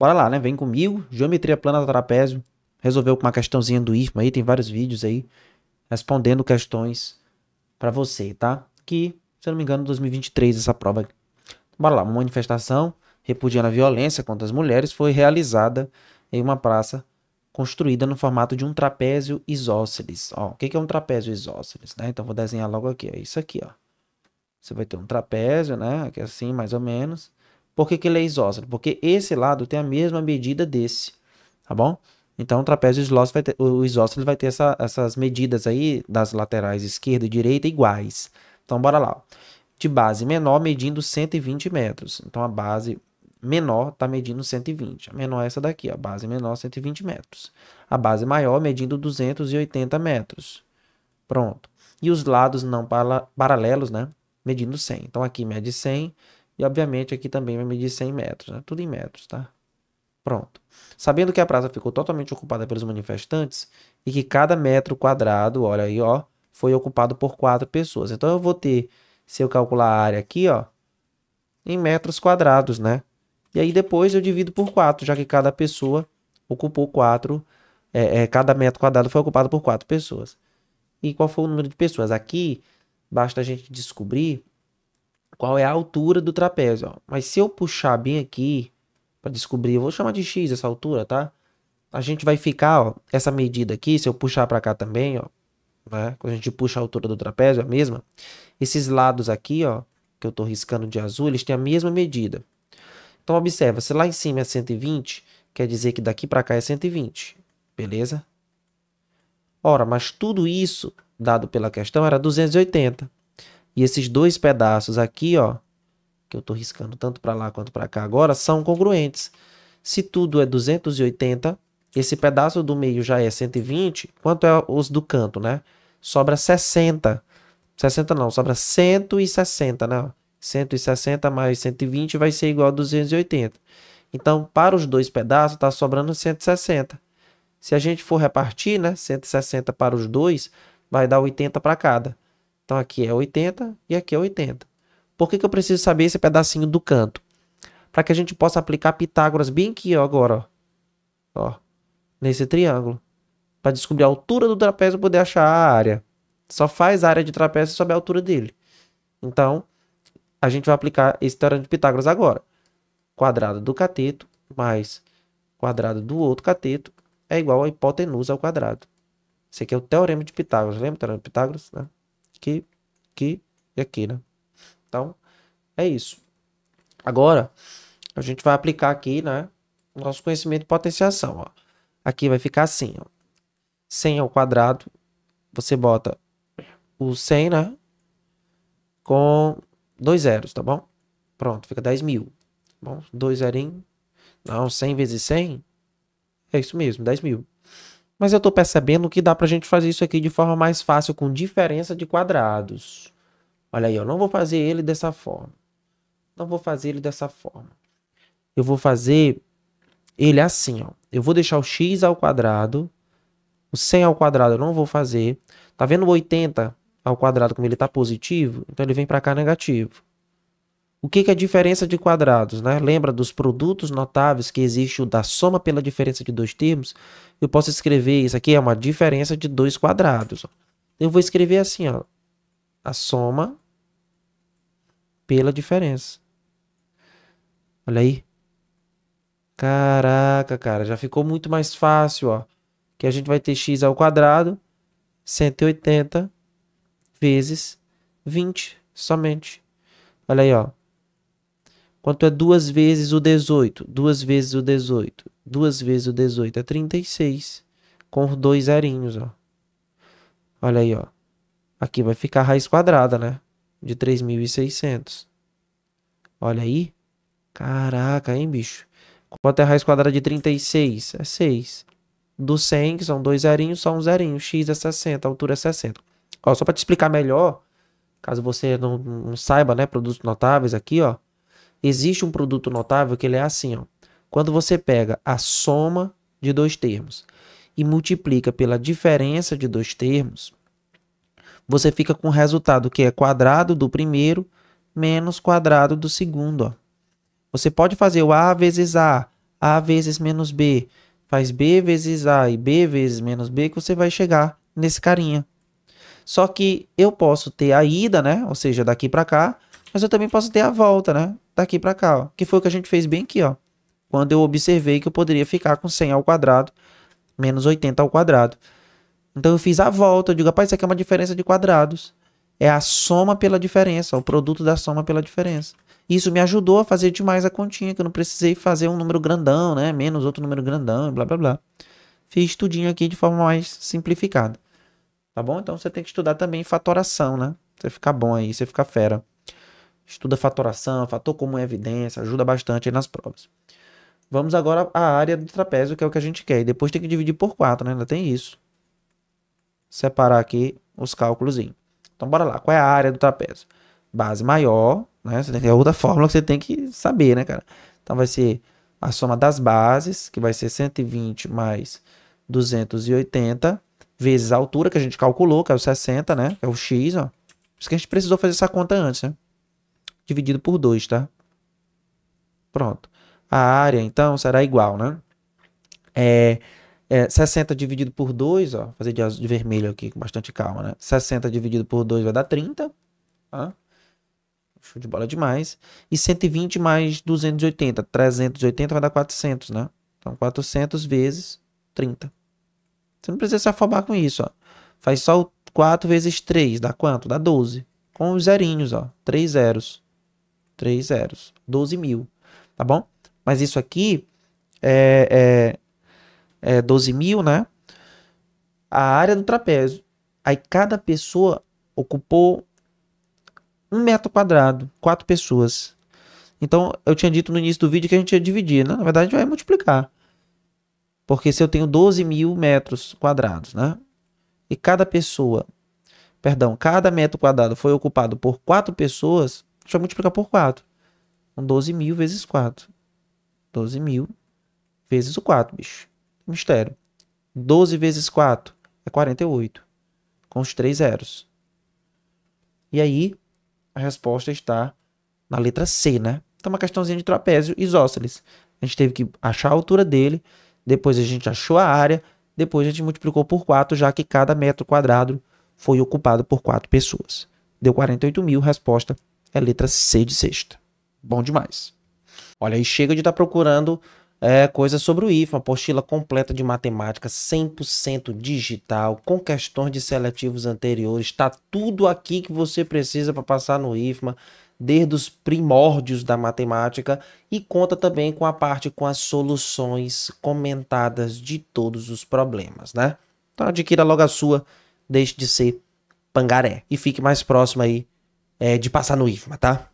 Bora lá, né? Vem comigo. Geometria plana do trapézio. Resolveu com uma questãozinha do IFMA aí. Tem vários vídeos aí respondendo questões para você, tá? Que, se eu não me engano, 2023 essa prova. Bora lá, uma manifestação repudiando a violência contra as mulheres foi realizada em uma praça construída no formato de um trapézio isósceles. Ó, o que é um trapézio isósceles, né? Então vou desenhar logo aqui, é isso aqui, ó. Você vai ter um trapézio, né? Aqui assim, mais ou menos. Por que, que ele é isósceles? Porque esse lado tem a mesma medida desse, tá bom? Então, o trapézio isósceles vai ter, o isósceles vai ter essa, essas medidas aí das laterais esquerda e direita iguais. Então, bora lá. De base menor medindo 120 metros. Então, a base menor está medindo 120. A menor é essa daqui, a base menor 120 metros. A base maior medindo 280 metros. Pronto. E os lados não paralelos, né? Medindo 100. Então, aqui mede 100, e obviamente aqui também vai medir 100 metros, né? tudo em metros, tá? Pronto. Sabendo que a praça ficou totalmente ocupada pelos manifestantes e que cada metro quadrado, olha aí, ó, foi ocupado por quatro pessoas. Então eu vou ter, se eu calcular a área aqui, ó, em metros quadrados, né? E aí depois eu divido por quatro, já que cada pessoa ocupou quatro, é, é, cada metro quadrado foi ocupado por quatro pessoas. E qual foi o número de pessoas? Aqui, basta a gente descobrir qual é a altura do trapézio. Ó. Mas se eu puxar bem aqui, para descobrir, eu vou chamar de x essa altura, tá? A gente vai ficar, ó, essa medida aqui, se eu puxar para cá também, ó, né? Quando a gente puxa a altura do trapézio, é a mesma. Esses lados aqui, ó, que eu estou riscando de azul, eles têm a mesma medida. Então, observa, se lá em cima é 120, quer dizer que daqui para cá é 120, beleza? Ora, mas tudo isso, dado pela questão, era 280. E esses dois pedaços aqui, ó, que eu estou riscando tanto para lá quanto para cá agora, são congruentes. Se tudo é 280, esse pedaço do meio já é 120, quanto é os do canto, né? Sobra 60. 60 não, sobra 160, né? 160 mais 120 vai ser igual a 280. Então, para os dois pedaços, está sobrando 160. Se a gente for repartir, né? 160 para os dois, vai dar 80 para cada. Então aqui é 80 e aqui é 80. Por que, que eu preciso saber esse pedacinho do canto? Para que a gente possa aplicar Pitágoras bem aqui ó, agora, ó. ó nesse triângulo. Para descobrir a altura do trapézio e poder achar a área. Só faz a área de trapézio e sobe a altura dele. Então, a gente vai aplicar esse teorema de Pitágoras agora. Quadrado do cateto mais quadrado do outro cateto é igual a hipotenusa ao quadrado. Esse aqui é o teorema de Pitágoras. Lembra o teorema de Pitágoras? Né? aqui, aqui e aqui, né? Então, é isso. Agora, a gente vai aplicar aqui, né? O nosso conhecimento de potenciação, ó. Aqui vai ficar assim, ó. 100 ao quadrado, você bota o 100, né? Com dois zeros, tá bom? Pronto, fica 10 mil. Tá bom, dois zerinhos. Não, 100 vezes 100? É isso mesmo, 10 mil. Mas eu estou percebendo que dá para a gente fazer isso aqui de forma mais fácil, com diferença de quadrados. Olha aí, eu não vou fazer ele dessa forma. Não vou fazer ele dessa forma. Eu vou fazer ele assim, ó. Eu vou deixar o x ao quadrado, o 100 ao quadrado eu não vou fazer. Tá vendo o 80 ao quadrado como ele está positivo? Então ele vem para cá negativo. O que, é a diferença de quadrados? Né? Lembra dos produtos notáveis que existe o da soma pela diferença de dois termos? Eu posso escrever isso aqui, é uma diferença de dois quadrados. Eu vou escrever assim, ó, a soma pela diferença. Olha aí. Caraca, cara, já ficou muito mais fácil, ó. Que a gente vai ter x ao quadrado, 180 vezes 20 somente. Olha aí, ó. Quanto é 2 vezes o 18? 2 vezes o 18. 2 vezes o 18 é 36. Com dois zerinhos, ó. Olha aí, ó. Aqui vai ficar a raiz quadrada, né? De 3.600. Olha aí. Caraca, hein, bicho? Quanto é a raiz quadrada de 36? É 6. Do 100, que são dois zerinhos, só um zerinho. X é 60, altura é 60. Ó, só pra te explicar melhor, caso você não, não saiba, né, produtos notáveis aqui, ó. Existe um produto notável que ele é assim, ó. Quando você pega a soma de dois termos e multiplica pela diferença de dois termos, você fica com o resultado que é quadrado do primeiro menos quadrado do segundo. Ó. Você pode fazer o A vezes A, A vezes menos B, faz B vezes A e B vezes menos B, que você vai chegar nesse carinha. Só que eu posso ter a ida, né? ou seja, daqui para cá, mas eu também posso ter a volta, né? Daqui para cá, ó. Que foi o que a gente fez bem aqui, ó. Quando eu observei que eu poderia ficar com 100 ao quadrado, menos 80 ao quadrado. Então eu fiz a volta, eu digo, rapaz, isso aqui é uma diferença de quadrados. É a soma pela diferença, o produto da soma pela diferença. Isso me ajudou a fazer demais a continha, que eu não precisei fazer um número grandão, né? Menos outro número grandão, blá blá blá. Fiz tudinho aqui de forma mais simplificada. Tá bom? Então você tem que estudar também fatoração, né? Você ficar bom aí, você ficar fera estuda fatoração, fator comum evidência, ajuda bastante nas provas. Vamos agora à área do trapézio, que é o que a gente quer. E depois tem que dividir por 4, né? Ainda tem isso. Separar aqui os cálculos. Então, bora lá. Qual é a área do trapézio? Base maior, né? Você tem que é outra fórmula que você tem que saber, né, cara? Então, vai ser a soma das bases, que vai ser 120 mais 280, vezes a altura que a gente calculou, que é o 60, né? É o x, ó. Por isso que a gente precisou fazer essa conta antes, né? dividido por 2, tá? Pronto. A área, então, será igual, né? É, é, 60 dividido por 2, ó, fazer de, de vermelho aqui com bastante calma, né? 60 dividido por 2 vai dar 30, tá? Show de bola demais. E 120 mais 280, 380 vai dar 400, né? Então, 400 vezes 30. Você não precisa se afobar com isso, ó. Faz só o 4 vezes 3, dá quanto? Dá 12. Com os zerinhos, ó. 3 zeros três zeros, 12 mil, tá bom? Mas isso aqui é, é, é 12 mil, né? A área do trapézio. Aí cada pessoa ocupou um metro quadrado, quatro pessoas. Então, eu tinha dito no início do vídeo que a gente ia dividir, né? Na verdade, a gente vai multiplicar. Porque se eu tenho 12 mil metros quadrados, né? E cada pessoa, perdão, cada metro quadrado foi ocupado por quatro pessoas, Deixa eu multiplicar por 4. Então, 12 mil vezes 4. 12 mil vezes o 4, bicho. Mistério. 12 vezes 4 é 48. Com os três zeros. E aí, a resposta está na letra C, né? Então, é uma questãozinha de trapézio isósceles. A gente teve que achar a altura dele, depois a gente achou a área, depois a gente multiplicou por 4, já que cada metro quadrado foi ocupado por 4 pessoas. Deu 48 mil, resposta é a letra C de sexta. Bom demais. Olha, aí chega de estar tá procurando é, coisas sobre o IFA, apostila completa de matemática 100% digital, com questões de seletivos anteriores, está tudo aqui que você precisa para passar no IFMA, desde os primórdios da matemática, e conta também com a parte com as soluções comentadas de todos os problemas, né? Então adquira logo a sua, deixe de ser pangaré e fique mais próximo aí é, de passar no IFMA, tá?